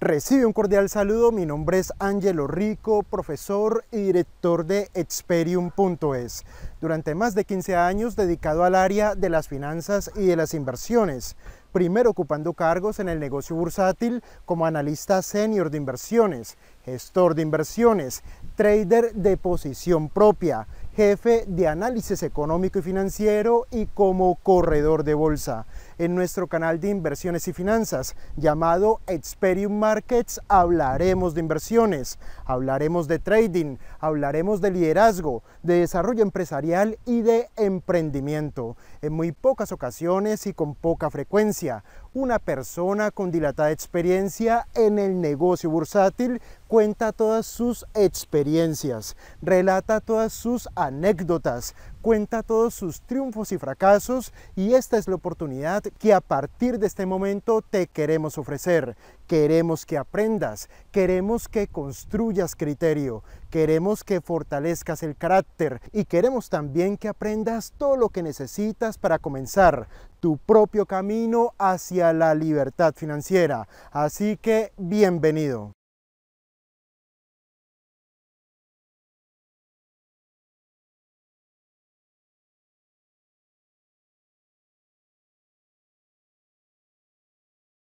Recibe un cordial saludo, mi nombre es Angelo Rico, profesor y director de Experium.es. Durante más de 15 años dedicado al área de las finanzas y de las inversiones, primero ocupando cargos en el negocio bursátil como analista senior de inversiones, gestor de inversiones, trader de posición propia, jefe de análisis económico y financiero y como corredor de bolsa. En nuestro canal de inversiones y finanzas llamado Experium Markets hablaremos de inversiones, hablaremos de trading, hablaremos de liderazgo, de desarrollo empresarial y de emprendimiento. En muy pocas ocasiones y con poca frecuencia una persona con dilatada experiencia en el negocio bursátil cuenta todas sus experiencias, relata todas sus anécdotas, cuenta todos sus triunfos y fracasos y esta es la oportunidad que a partir de este momento te queremos ofrecer. Queremos que aprendas, queremos que construyas criterio, queremos que fortalezcas el carácter y queremos también que aprendas todo lo que necesitas para comenzar, tu propio camino hacia la libertad financiera. Así que bienvenido.